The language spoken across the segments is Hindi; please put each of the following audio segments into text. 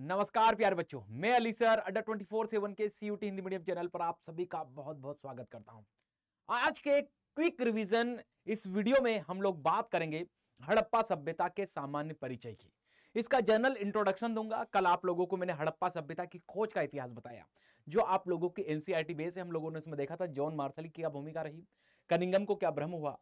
नमस्कार प्यारे बच्चों मैं अली सर अड्डा ट्वेंटी फोर सेवन के सी हिंदी मीडियम चैनल पर आप सभी का बहुत बहुत स्वागत करता हूं आज के क्विक रिवीजन इस वीडियो में हम लोग बात करेंगे हड़प्पा सभ्यता के सामान्य परिचय की इसका जनरल इंट्रोडक्शन दूंगा कल आप लोगों को मैंने हड़प्पा सभ्यता की खोज का इतिहास बताया जो आप लोगों की एनसीआरटी बेस है हम लोगों ने इसमें देखा था जॉन मार्सल की क्या भूमिका रही कनिंगम को क्या भ्रम हुआ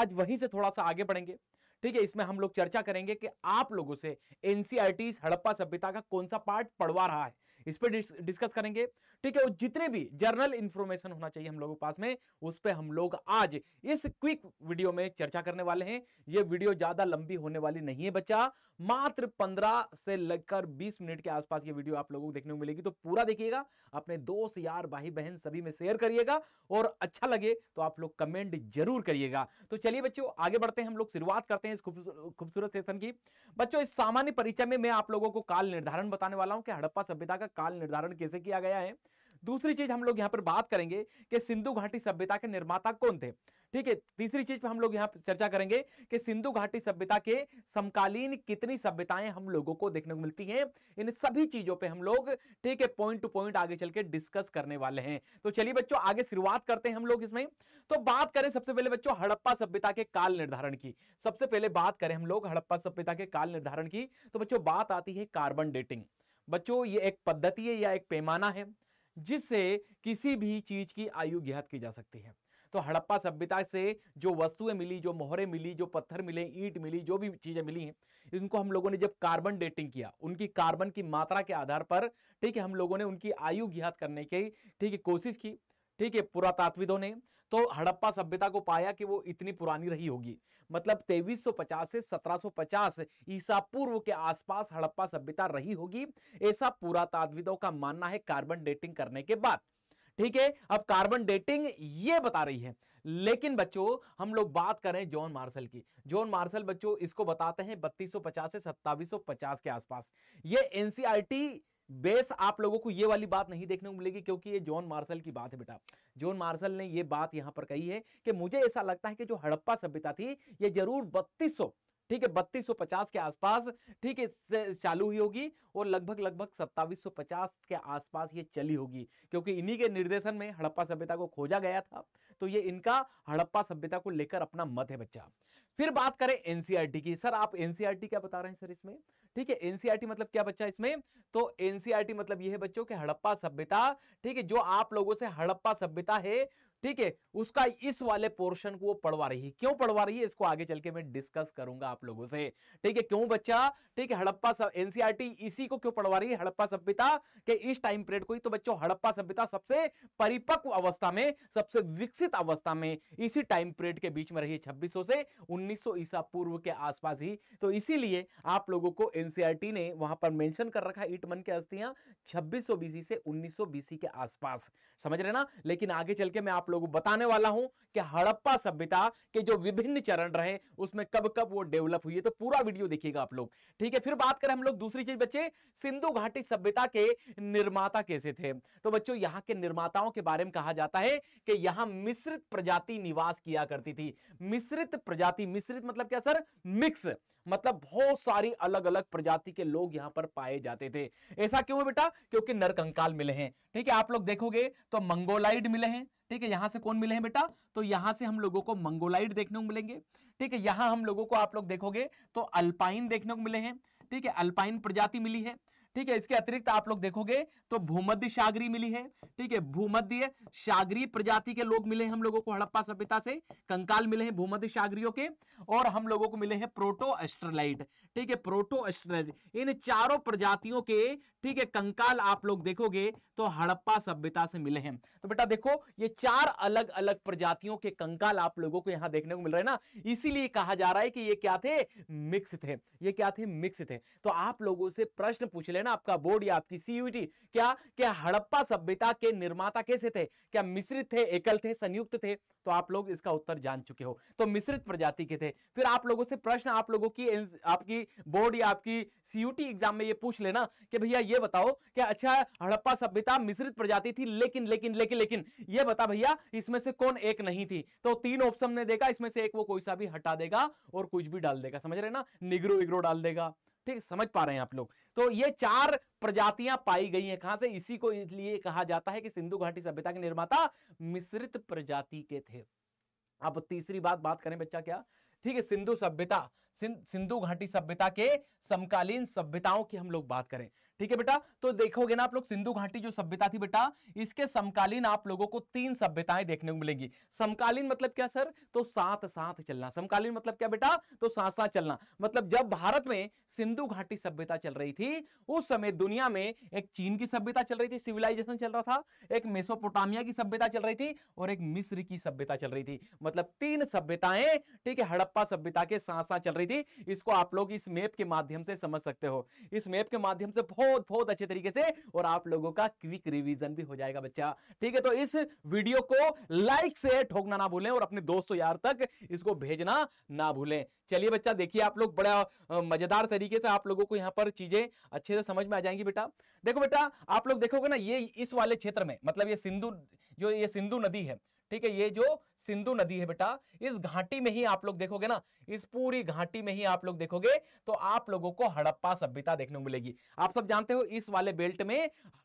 आज वहीं से थोड़ा सा आगे बढ़ेंगे ठीक है इसमें हम लोग चर्चा करेंगे कि आप लोगों से एनसीआरटी e हड़प्पा सभ्यता का कौन सा पार्ट पढ़वा रहा है इस पर डिस्कस करेंगे ठीक है और जितने भी जर्नल इंफॉर्मेशन होना चाहिए हम लोगों के पास में उस पर हम लोग आज इस क्विक वीडियो में चर्चा करने वाले हैं ये वीडियो ज्यादा लंबी होने वाली नहीं है बच्चा मात्र पंद्रह से लगकर बीस मिनट के आसपास ये वीडियो आप लोगों को देखने को मिलेगी तो पूरा देखिएगा अपने दोस्त यार भाई बहन सभी में शेयर करिएगा और अच्छा लगे तो आप लोग कमेंट जरूर करिएगा तो चलिए बच्चों आगे बढ़ते हैं हम लोग शुरुआत करते करते हैं इस खूबसूरत सेशन की बच्चों इस सामान्य परिचय में मैं आप लोगों को काल निर्धारण बताने वाला हूं कि हड़प्पा सभ्यता का काल निर्धारण कैसे किया गया है दूसरी चीज हम लोग यहाँ पर बात करेंगे कि सिंधु घाटी सभ्यता के निर्माता कौन थे ठीक है तीसरी चीज पर हम लोग यहाँ चर्चा करेंगे कि सिंधु घाटी सभ्यता के समकालीन कितनी सभ्यताएं हम लोगों को देखने को मिलती हैं इन सभी चीजों पे हम लोग ठीक है पॉइंट टू पॉइंट आगे चल के डिस्कस करने वाले हैं तो चलिए बच्चों आगे शुरुआत करते हैं हम लोग इसमें तो बात करें सबसे पहले बच्चों हड़प्पा सभ्यता के काल निर्धारण की सबसे पहले बात करें हम लोग हड़प्पा सभ्यता के काल निर्धारण की तो बच्चों बात आती है कार्बन डेटिंग बच्चों ये एक पद्धति है या एक पैमाना है जिससे किसी भी चीज की आयु ज्ञात की जा सकती है तो हड़प्पा सभ्यता से जो वस्तुएं मिली जो मोहरे मिली जो पत्थर मिले ईंट मिली जो भी चीज़ें मिली हैं इनको हम लोगों ने जब कार्बन डेटिंग किया उनकी कार्बन की मात्रा के आधार पर ठीक है हम लोगों ने उनकी आयु ज्ञात करने की ठीक है कोशिश की ठीक है पुरातात्विदों ने तो हड़प्पा सभ्यता को पाया कि वो इतनी पुरानी रही होगी मतलब 2350 से 1750 ईसा पूर्व के आसपास हड़प्पा सभ्यता रही होगी ऐसा पुरातात्विदों का मानना है कार्बन डेटिंग करने के बाद ठीक है अब कार्बन डेटिंग ये बता रही है लेकिन बच्चों हम लोग बात करें जॉन मार्शल की जॉन मार्शल बच्चों इसको बताते हैं 3250 से 2750 के आसपास ये एनसीआरटी बेस आप लोगों को ये वाली बात नहीं देखने को मिलेगी क्योंकि ये जॉन मार्शल की बात है बेटा जॉन मार्शल ने ये बात यहां पर कही है कि मुझे ऐसा लगता है कि जो हड़प्पा सभ्यता थी ये जरूर बत्तीस ठीक है पचास के आसपास ठीक है चालू हुई होगी और लगभग लगभग पचास के आसपास ये चली होगी क्योंकि इन्हीं के निर्देशन में हड़प्पा सभ्यता को खोजा गया था तो ये इनका हड़प्पा सभ्यता को लेकर अपना मत है बच्चा फिर बात करें एनसीआरटी की सर आप एनसीआरटी क्या बता रहे हैं सर इसमें ठीक है एनसीआरटी मतलब क्या बच्चा इसमें तो एनसीआरटी मतलब ये है बच्चों के हड़प्पा सभ्यता ठीक है जो आप लोगों से हड़प्पा सभ्यता है ठीक है उसका इस वाले पोर्शन को वो पढ़वा रही है क्यों पढ़वा रही है इसको आगे चल के मैं डिस्कस करूंगा आप लोगों से ठीक है क्यों बच्चा ठीक है हड़प्पा एनसीआरटी इसी को क्यों पढ़वा रही है हड़प्पा सभ्यता के इस टाइम पीरियड को ही तो बच्चों हड़प्पा सभ्यता सबसे परिपक्व अवस्था में सबसे विकसित अवस्था में इसी टाइम पीरियड के बीच में रही छब्बीस से उन्नीस ईसा पूर्व के आसपास ही तो इसीलिए आप लोगों को एनसीआरटी ने वहां पर मेंशन कर रखा ईट मन के अस्थियां 2600 बीसी से 1900 बीसी के आसपास समझ रहे ना लेकिन आगे चल के मैं आप आप लोगों को बताने वाला हूं कि हड़प्पा सभ्यता के जो विभिन्न चरण रहे उसमें कब कब वो डेवलप हुई है तो पूरा वीडियो देखिएगा आप लोग ठीक है फिर बात करें हम लोग दूसरी चीज बच्चे सिंधु घाटी सभ्यता के निर्माता कैसे थे तो बच्चों यहाँ के निर्माताओं के बारे में कहा जाता है कि यहाँ मिश्रित प्रजाति निवास किया करती थी मिश्रित प्रजाति मिश्रित मतलब क्या सर मिक्स मतलब बहुत सारी अलग अलग प्रजाति के लोग यहाँ पर पाए जाते थे ऐसा क्यों है बेटा क्योंकि नरकंकाल मिले हैं ठीक है आप लोग देखोगे तो मंगोलाइड मिले हैं ठीक है यहां से कौन मिले हैं बेटा तो यहां से हम लोगों को मंगोलाइड देखने को मिलेंगे ठीक है यहां हम लोगों को आप लोग देखोगे तो अल्पाइन देखने को मिले हैं ठीक है अल्पाइन प्रजाति मिली है ठीक है इसके अतिरिक्त आप लोग देखोगे तो भूमध्य सागरी मिली है ठीक है भूमध्य सागरी प्रजाति के लोग मिले हैं हम लोगों को हड़प्पा सभ्यता से कंकाल मिले हैं भूमध्य सागरियों के और हम लोगों को मिले हैं प्रोटो एस्ट्रलाइट ठीक है प्रोटो एस्ट्रलाइट इन चारों प्रजातियों के ठीक है कंकाल आप लोग देखोगे तो हड़प्पा सभ्यता से मिले हैं तो बेटा देखो ये चार अलग अलग प्रजातियों के कंकाल आप लोगों को यहां देखने को मिल रहे हैं ना इसीलिए कहा जा रहा है कि ये क्या थे मिक्स थे ये क्या थे मिक्स थे तो आप लोगों से प्रश्न पूछ लेना ना आपका बोर्ड या आपकी सीयूटी क्या क्या हड़प्पा सभ्यता के निर्माता कैसे थे क्या मिश्रित थे एकल थे संयुक्त थे तो आप लोग इसका उत्तर जान चुके हो तो मिश्रित प्रजाति के थे फिर आप लोगों से प्रश्न आप लोगों की आपकी बोर्ड या आपकी सीयूटी एग्जाम में ये पूछ लेना कि भैया ये बताओ कि अच्छा हड़प्पा सभ्यता मिश्रित प्रजाति थी लेकिन लेकिन लेकिन लेकिन ये बता भैया इसमें से कौन एक नहीं थी तो तीन ऑप्शन ने देखा इसमें से एक वो कोई सा भी हटा देगा और कुछ भी डाल देगा समझ रहे ना निगरो विग्रो डाल देगा ठीक समझ पा रहे हैं आप लोग तो ये चार प्रजातियां पाई गई हैं कहां से इसी को इसलिए कहा जाता है कि सिंधु घाटी सभ्यता के निर्माता मिश्रित प्रजाति के थे अब तीसरी बात बात करें बच्चा क्या ठीक है सिंधु सभ्यता सिंधु घाटी सभ्यता के समकालीन सभ्यताओं की हम लोग बात करें ठीक है बेटा तो देखोगे ना आप लोग सिंधु घाटी जो सभ्यता थी बेटा इसके समकालीन आप लोगों को तीन सभ्यताएं देखने को मिलेंगी समकालीन मतलब क्या सर तो साथ साथ चलना समकालीन मतलब क्या बेटा तो साथ साथ चलना मतलब जब भारत में सिंधु घाटी सभ्यता चल रही थी उस समय दुनिया में एक चीन की सभ्यता चल रही थी सिविलाइजेशन चल रहा था एक मेसोपोटामिया की सभ्यता चल रही थी और एक मिस्र की सभ्यता चल रही थी मतलब तीन सभ्यताएं ठीक है हड़प्पा सभ्यता के साथ साथ चल रही हुई थी इसको आप लोग इस मैप के माध्यम से समझ सकते हो इस मैप के माध्यम से बहुत बहुत अच्छे तरीके से और आप लोगों का क्विक रिविजन भी हो जाएगा बच्चा ठीक है तो इस वीडियो को लाइक से ठोकना ना भूलें और अपने दोस्तों यार तक इसको भेजना ना भूलें चलिए बच्चा देखिए आप लोग बड़ा मजेदार तरीके से आप लोगों को यहाँ पर चीजें अच्छे से समझ में आ जाएंगी बेटा देखो बेटा आप लोग देखोगे ना ये इस वाले क्षेत्र में मतलब ये सिंधु जो ये सिंधु नदी है ठीक है ये जो सिंधु नदी है बेटा इस घाटी में ही आप लोग देखोगे ना इस पूरी घाटी में ही आप लोग देखोगे तो आप लोगों को हड़प्पा सभ्यता देखने को मिलेगी आप सब जानते हो इस वाले बेल्ट में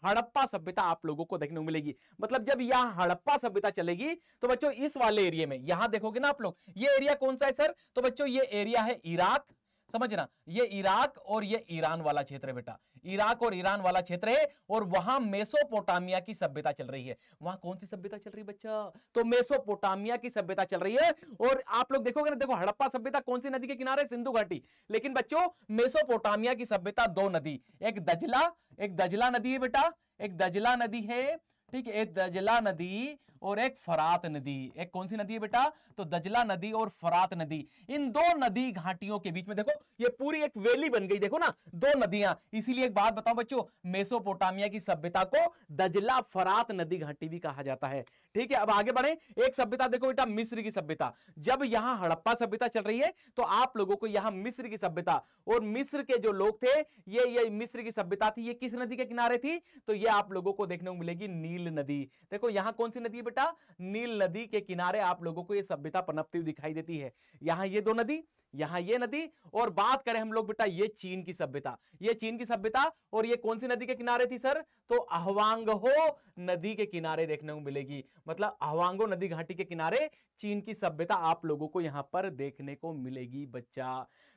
हड़प्पा सभ्यता आप लोगों को देखने को मिलेगी मतलब जब यहां हड़प्पा सभ्यता चलेगी तो बच्चों इस वाले एरिया में यहां देखोगे ना आप लोग ये एरिया कौन सा है सर तो बच्चों ये एरिया है इराक समझना ये इराक और ये ईरान वाला क्षेत्र है बेटा इराक और ईरान वाला क्षेत्र है और वहां मेसोपोटामिया की सभ्यता चल रही है वहां कौन सी सभ्यता चल रही है बच्चा तो मेसोपोटामिया की सभ्यता चल रही है और आप लोग देखोगे ना देखो हड़प्पा सभ्यता कौन सी नदी के किनारे सिंधु घाटी लेकिन बच्चों मेसोपोटामिया की सभ्यता दो नदी एक दजला एक दजला नदी है बेटा एक दजला नदी है ठीक है एक दजला नदी और एक फरात नदी एक कौन सी नदी है बेटा तो दजला नदी और फरात नदी इन दो नदी घाटियों के बीच में देखो ये पूरी एक वैली बन गई देखो ना दो नदियां इसीलिए एक बात बताओ बच्चों मेसोपोटामिया की सभ्यता को दजला फरात नदी घाटी भी कहा जाता है ठीक है अब आगे बढ़े एक सभ्यता देखो बेटा मिस्र की सभ्यता जब यहां हड़प्पा सभ्यता चल रही है तो आप लोगों को यहां मिस्र की सभ्यता और मिस्र के जो लोग थे ये ये मिस्र की सभ्यता थी ये किस नदी के किनारे थी तो ये आप लोगों को देखने को मिलेगी नील नदी देखो यहां कौन सी नदी है बेटा नील नदी के किनारे आप लोगों को ये सभ्यता पनपती दिखाई देती है यहां ये दो नदी यहां ये नदी और बात करें हम लोग बेटा ये चीन की सभ्यता ये चीन की सभ्यता और ये कौन सी नदी के किनारे थी सर तो अहवांग नदी के किनारे देखने को मिलेगी मतलब अहवांगो नदी घाटी के किनारे चीन की सभ्यता आप लोगों को यहां पर देखने को मिलेगी बच्चा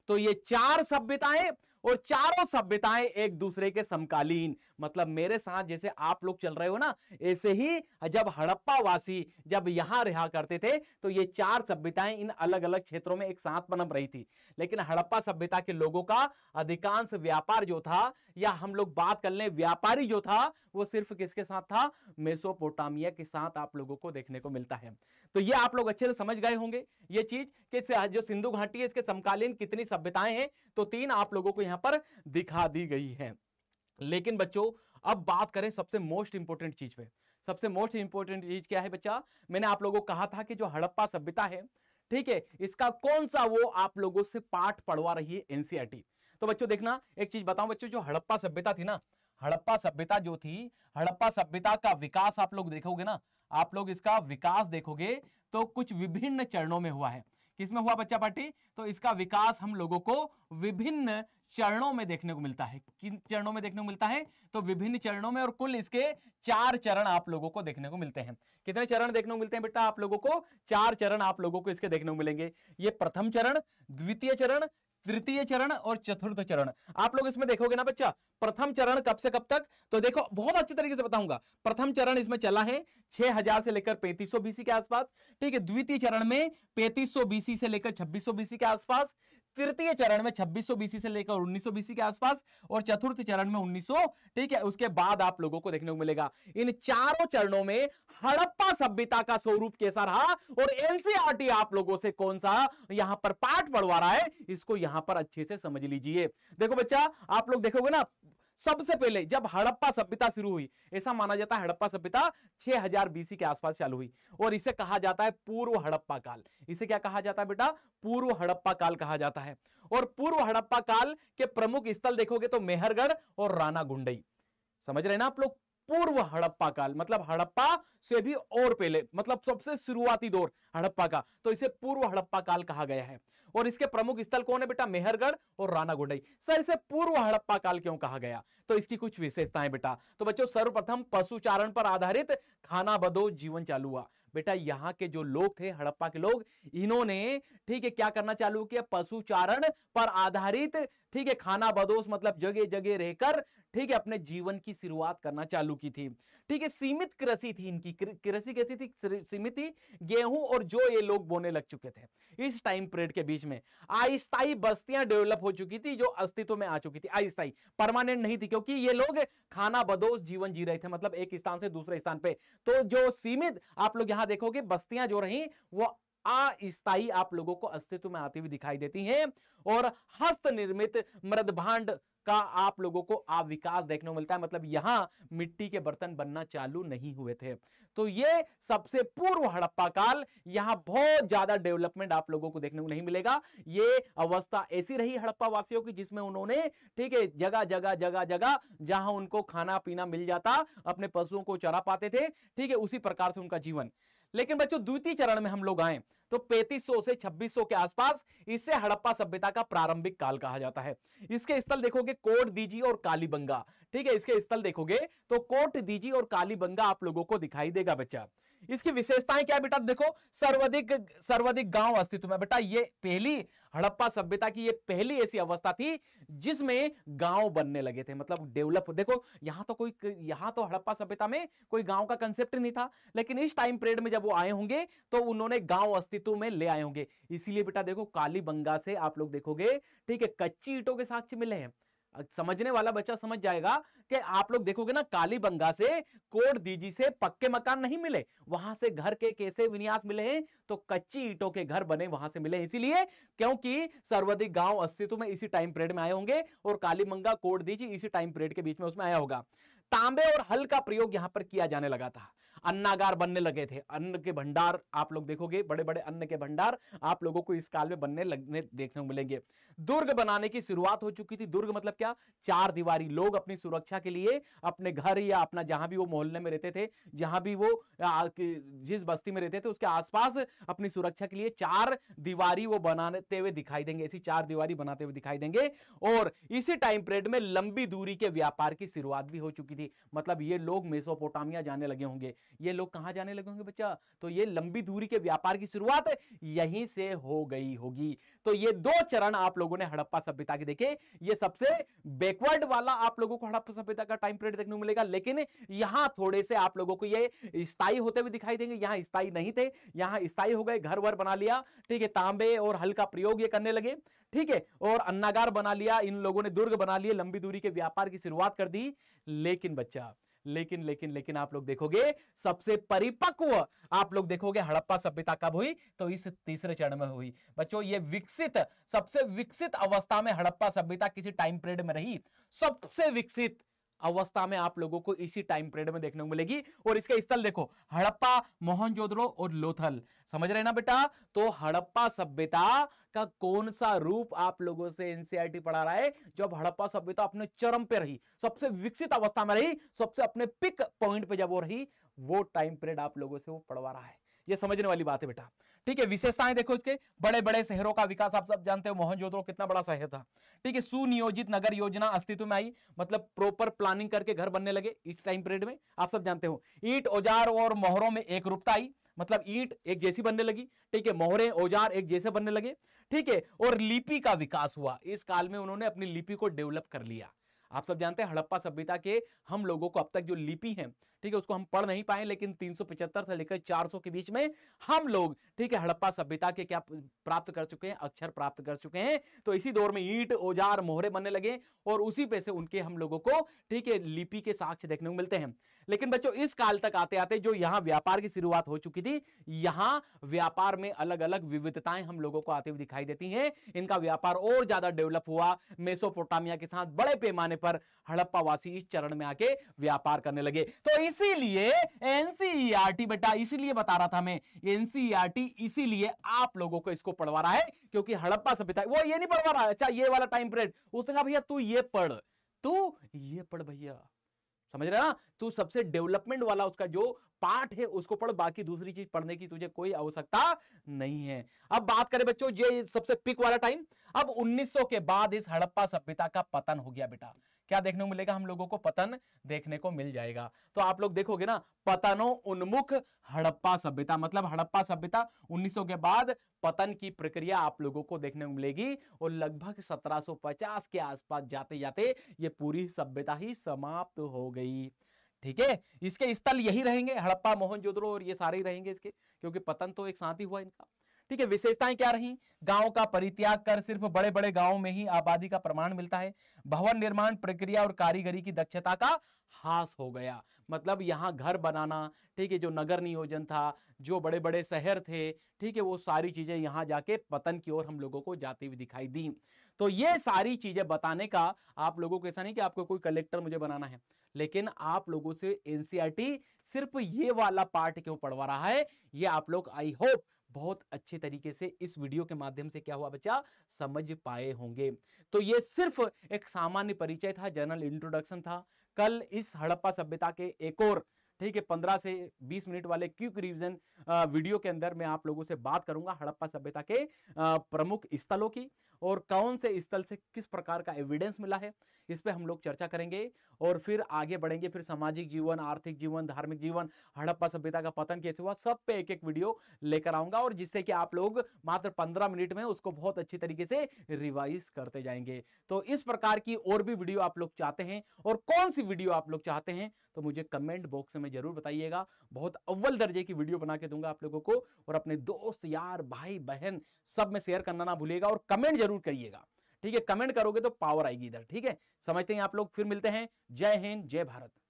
तो ये चार सभ्यताएं और चारों सभ्यताएं एक दूसरे के समकालीन मतलब मेरे साथ जैसे आप लोग चल रहे हो ना ऐसे ही जब हड़प्पा वासी जब यहां रिहा करते थे तो ये चार सभ्यताएं इन अलग अलग क्षेत्रों में एक साथ बनप रही थी लेकिन हड़प्पा सभ्यता के लोगों का अधिकांश व्यापार जो था या हम लोग बात कर ले व्यापारी जो था वो सिर्फ किसके साथ था मेसोपोटामिया के साथ आप लोगों को देखने को मिलता है तो ये आप लोग अच्छे से समझ गए होंगे ये चीज कि जो सिंधु घाटी है इसके समकालीन कितनी सभ्यताएं हैं तो तीन आप लोगों को यहां यहां पर दिखा दी गई है लेकिन बच्चों अब बात करें सबसे मोस्ट इंपोर्टेंट चीज पे सबसे मोस्ट इंपोर्टेंट चीज क्या है बच्चा मैंने आप लोगों को कहा था कि जो हड़प्पा सभ्यता है ठीक है इसका कौन सा वो आप लोगों से पाठ पढ़वा रही है एनसीआरटी e तो बच्चों देखना एक चीज बताऊं बच्चों जो हड़प्पा सभ्यता थी ना हड़प्पा सभ्यता जो थी हड़प्पा सभ्यता का विकास आप लोग देखोगे ना आप लोग इसका विकास देखोगे तो कुछ विभिन्न चरणों में हुआ है किसमें हुआ बच्चा पार्टी तो इसका विकास हम लोगों को विभिन्न चरणों में देखने को मिलता है किन चरणों में देखने को मिलता है तो विभिन्न चरणों में और कुल इसके चार चरण आप लोगों को देखने को मिलते हैं कितने चरण देखने को मिलते हैं बेटा आप लोगों को चार चरण आप लोगों को इसके देखने को मिलेंगे ये प्रथम चरण द्वितीय चरण तृतीय चरण और चतुर्थ चरण आप लोग इसमें देखोगे ना बच्चा प्रथम चरण कब से कब तक तो देखो बहुत अच्छे तरीके से बताऊंगा प्रथम चरण इसमें चला है 6000 से लेकर 3500 बीसी के आसपास ठीक है द्वितीय चरण में 3500 बीसी से लेकर 2600 बीसी के आसपास तृतीय चरण में 2600 बीसी से लेकर 1900 बीसी के आसपास और चतुर्थ चरण में 1900 ठीक है उसके बाद आप लोगों को देखने को मिलेगा इन चारों चरणों में हड़प्पा सभ्यता का स्वरूप कैसा रहा और एनसीआरटी e आप लोगों से कौन सा यहां पर पाठ पढ़वा रहा है इसको यहां पर अच्छे से समझ लीजिए देखो बच्चा आप लोग देखोगे ना सबसे पहले जब हड़प्पा सभ्यता शुरू हुई ऐसा माना जाता है हड़प्पा सभ्यता 6000 बीसी के आसपास चालू हुई और इसे कहा जाता है पूर्व हड़प्पा काल इसे क्या कहा जाता है बेटा पूर्व हड़प्पा काल कहा जाता है और पूर्व हड़प्पा काल के प्रमुख स्थल देखोगे तो मेहरगढ़ और राना गुंडई समझ रहे ना आप लोग पूर्व हड़प्पा काल मतलब हड़प्पा से भी और पहले मतलब सबसे शुरुआती दौर हड़प्पा का तो इसे पूर्व हड़प्पा काल कहा गया है और इसके प्रमुख स्थल कौन है बेटा मेहरगढ़ और राना गुंडई सर इसे पूर्व हड़प्पा काल क्यों कहा गया तो इसकी कुछ विशेषताएं बेटा तो बच्चों सर्वप्रथम पशुचारण पर आधारित खाना बदो जीवन चालू हुआ बेटा यहाँ के जो लोग थे हड़प्पा के लोग इन्होंने ठीक है क्या करना चालू किया पशुचारण पर आधारित ठीक है खाना बदोश मतलब जगह जगह रहकर ठीक है अपने जीवन की शुरुआत करना चालू की थी ठीक है सीमित कृषि थी इनकी कृषि कैसी थी सीमित थी गेहूं और जो ये लोग बोने लग चुके थे इस टाइम पीरियड के बीच में अस्थायी बस्तियां डेवलप हो चुकी थी जो अस्तित्व में आ चुकी थी अस्थायी परमानेंट नहीं थी क्योंकि ये लोग खाना बदोश जीवन जी रहे थे मतलब एक स्थान से दूसरे स्थान पे तो जो सीमित आप लोग यहां देखोगे बस्तियां जो रही वो अस्थाई आप लोगों को अस्तित्व में आती हुई दिखाई देती हैं और हस्त निर्मित मृदभांड का आप लोगों को आप विकास देखने को मिलता है मतलब यहाँ मिट्टी के बर्तन बनना चालू नहीं हुए थे तो ये सबसे पूर्व हड़प्पा काल यहाँ बहुत ज्यादा डेवलपमेंट आप लोगों को देखने को नहीं मिलेगा ये अवस्था ऐसी रही हड़प्पा वासियों की जिसमें उन्होंने ठीक है जगह जगह जगह जगह जहां उनको खाना पीना मिल जाता अपने पशुओं को चरा पाते थे ठीक है उसी प्रकार से उनका जीवन लेकिन बच्चों द्वितीय चरण में हम लोग आए तो 3500 से 2600 के आसपास इसे हड़प्पा सभ्यता का प्रारंभिक काल कहा जाता है इसके स्थल देखोगे कोट दीजी और कालीबंगा ठीक है इसके स्थल देखोगे तो कोट दीजी और कालीबंगा आप लोगों को दिखाई देगा बच्चा इसकी विशेषताएं क्या बेटा देखो सर्वाधिक सर्वाधिक गांव अस्तित्व में बेटा ये पहली हड़प्पा सभ्यता की ये पहली ऐसी अवस्था थी जिसमें गांव बनने लगे थे मतलब डेवलप देखो यहां तो कोई यहां तो हड़प्पा सभ्यता में कोई गांव का कंसेप्ट नहीं था लेकिन इस टाइम पीरियड में जब वो आए होंगे तो उन्होंने गांव अस्तित्व में ले आए होंगे इसीलिए बेटा देखो काली बंगा से आप लोग देखोगे ठीक है कच्ची ईटों के साक्ष्य मिले हैं समझने वाला बच्चा समझ जाएगा कि आप लोग देखोगे ना कालीबंगा से कोट दीजी से पक्के मकान नहीं मिले वहां से घर के कैसे विन्यास मिले हैं तो कच्ची ईटों के घर बने वहां से मिले इसीलिए क्योंकि सर्वाधिक गांव अस्तित्व में इसी टाइम पीरियड में आए होंगे और कालीबंगा कोट दीजी इसी टाइम पीरियड के बीच में उसमें आया होगा तांबे और हल का प्रयोग यहां पर किया जाने लगा था अन्नागार बनने लगे थे अन्न के भंडार आप लोग देखोगे बड़े बड़े अन्न के भंडार आप लोगों को इस काल में बनने लगने देखने को मिलेंगे दुर्ग बनाने की शुरुआत हो चुकी थी दुर्ग मतलब क्या चार दीवारी लोग अपनी सुरक्षा के लिए अपने घर या अपना जहां भी वो मोहल्ले में रहते थे जहां भी वो जिस बस्ती में रहते थे उसके आसपास अपनी सुरक्षा के लिए चार दीवारी वो बनाते हुए दिखाई देंगे ऐसी चार दीवारी बनाते हुए दिखाई देंगे और इसी टाइम पीरियड में लंबी दूरी के व्यापार की शुरुआत भी हो चुकी थी मतलब ये लोग मेसोपोटामिया जाने लगे होंगे ये लोग कहा जाने लगे होंगे बच्चा तो ये लंबी दूरी के व्यापार की शुरुआत यहीं से हो गई होगी तो ये दो चरण आप लोगों ने हड़प्पा सभ्यता के देखे ये सबसे बैकवर्ड वाला आप लोगों को हड़प्पा सभ्यता का टाइम पीरियड देखने को मिलेगा लेकिन यहां थोड़े से आप लोगों को ये स्थायी होते हुए दिखाई देंगे यहां स्थायी नहीं थे यहां स्थायी हो गए घर वर बना लिया ठीक है तांबे और हल का प्रयोग ये करने लगे ठीक है और अन्नागार बना लिया इन लोगों ने दुर्ग बना लिए लंबी दूरी के व्यापार की शुरुआत कर दी लेकिन बच्चा लेकिन लेकिन लेकिन आप लोग देखोगे सबसे परिपक्व आप लोग देखोगे हड़प्पा सभ्यता कब हुई तो इस तीसरे चरण में हुई बच्चों ये विकसित सबसे विकसित अवस्था में हड़प्पा सभ्यता किसी टाइम पीरियड में रही सबसे विकसित अवस्था में आप लोगों को इसी टाइम पीरियड में देखने को मिलेगी और इसका स्थल देखो हड़प्पा मोहनजोदड़ो और लोथल समझ रहे ना बेटा तो हड़प्पा सभ्यता का कौन सा रूप आप लोगों से एनसीआरटी e पढ़ा रहा है जब हड़प्पा सभ्यता अपने चरम पे रही सबसे विकसित अवस्था में रही सबसे अपने पिक पॉइंट पे जब वो रही वो टाइम पीरियड आप लोगों से वो पढ़वा रहा है ये समझने वाली बात है बेटा ठीक है विशेषताएं देखो इसके बड़े बड़े शहरों का विकास आप सब जानते हो मोहनजोदड़ो कितना बड़ा शहर था ठीक है सुनियोजित नगर योजना अस्तित्व में आई मतलब प्रॉपर प्लानिंग करके घर बनने लगे इस टाइम पीरियड में आप सब जानते हो ईट औजार और मोहरों में एक रूपता आई मतलब ईट एक जैसी बनने लगी ठीक है मोहरे औजार एक जैसे बनने लगे ठीक है और लिपि का विकास हुआ इस काल में उन्होंने अपनी लिपि को डेवलप कर लिया आप सब जानते हैं हड़प्पा सभ्यता के हम लोगों को अब तक जो लिपि है ठीक है उसको हम पढ़ नहीं पाए लेकिन तीन से लेकर चार के बीच में हम लोग ठीक है हड़प्पा सभ्यता के क्या प्राप्त कर चुके हैं अक्षर प्राप्त कर चुके हैं तो इसी दौर में ईट औजार मोहरे बनने लगे और उसी पे से उनके हम लोगों को ठीक है लिपि के साक्ष्य देखने को मिलते हैं लेकिन बच्चों इस काल तक आते आते जो यहाँ व्यापार की शुरुआत हो चुकी थी यहाँ व्यापार में अलग अलग विविधताएं हम लोगों को आते हुए दिखाई देती हैं इनका व्यापार और ज्यादा डेवलप हुआ मेसोपोटामिया के साथ बड़े पैमाने पर हड़प्पावासी इस चरण में आके व्यापार करने लगे तो इस इसीलिए एनसीईआरटी e बेटा इसीलिए बता रहा था मैं एनसीईआरटी e इसीलिए आप लोगों को इसको पढ़वा रहा है क्योंकि हड़प्पा सभ्यता वो ये नहीं पढ़वा रहा अच्छा ये वाला टाइम पीरियड उसने कहा भैया तू ये पढ़ तू ये पढ़ भैया समझ रहे ना तू सबसे डेवलपमेंट वाला उसका जो पार्ट है उसको पढ़ बाकी दूसरी चीज पढ़ने की तुझे कोई आवश्यकता नहीं है अब बात करें बच्चों ये सबसे पिक वाला टाइम अब 1900 के बाद इस हड़प्पा सभ्यता का पतन हो गया बेटा क्या देखने को मिलेगा हम लोगों को पतन देखने को मिल जाएगा तो आप लोग देखोगे ना पतनो उन्मुख हड़प्पा सभ्यता मतलब हड़प्पा सभ्यता 1900 के बाद पतन की प्रक्रिया आप लोगों को देखने को मिलेगी और लगभग 1750 के आसपास जाते जाते ये पूरी सभ्यता ही समाप्त हो गई ठीक है इसके स्थल यही रहेंगे हड़प्पा मोहन और ये सारे ही रहेंगे इसके क्योंकि पतन तो एक साथ ही हुआ इनका ठीक है विशेषताएं क्या रही गांव का परित्याग कर सिर्फ बड़े बड़े गांवों में ही आबादी का प्रमाण मिलता है भवन निर्माण प्रक्रिया और कारीगरी की दक्षता का हास हो गया मतलब यहाँ घर बनाना ठीक है जो नगर नियोजन था जो बड़े बड़े शहर थे ठीक है वो सारी चीज़ें यहाँ जाके पतन की ओर हम लोगों को जाती हुई दिखाई दी तो ये सारी चीज़ें बताने का आप लोगों को ऐसा नहीं कि आपको कोई कलेक्टर मुझे बनाना है लेकिन आप लोगों से एनसीआरटी सिर्फ ये वाला पार्ट क्यों पढ़वा रहा है ये आप लोग आई होप बहुत अच्छे तरीके से इस वीडियो के माध्यम से क्या हुआ बच्चा समझ पाए होंगे तो ये सिर्फ एक सामान्य परिचय था जनरल इंट्रोडक्शन था कल इस हड़प्पा सभ्यता के एक और ठीक है पंद्रह से बीस मिनट वाले क्यूक रिविजन वीडियो के अंदर मैं आप लोगों से बात करूंगा हड़प्पा सभ्यता के प्रमुख स्थलों की और कौन से स्थल से किस प्रकार का एविडेंस मिला है इस पर हम लोग चर्चा करेंगे और फिर आगे बढ़ेंगे फिर सामाजिक जीवन आर्थिक जीवन धार्मिक जीवन हड़प्पा सभ्यता का पतन कैसे हुआ सब पे एक एक वीडियो लेकर आऊंगा और जिससे कि आप लोग मात्र पंद्रह मिनट में उसको बहुत अच्छी तरीके से रिवाइज करते जाएंगे तो इस प्रकार की और भी वीडियो आप लोग चाहते हैं और कौन सी वीडियो आप लोग चाहते हैं तो मुझे कमेंट बॉक्स में हमें ज़रूर बताइएगा बहुत अव्वल दर्जे की वीडियो बना के दूंगा आप लोगों को और अपने दोस्त यार भाई बहन सब में शेयर करना ना भूलिएगा और कमेंट जरूर करिएगा ठीक है कमेंट करोगे तो पावर आएगी इधर ठीक है समझते हैं आप लोग फिर मिलते हैं जय हिंद जय भारत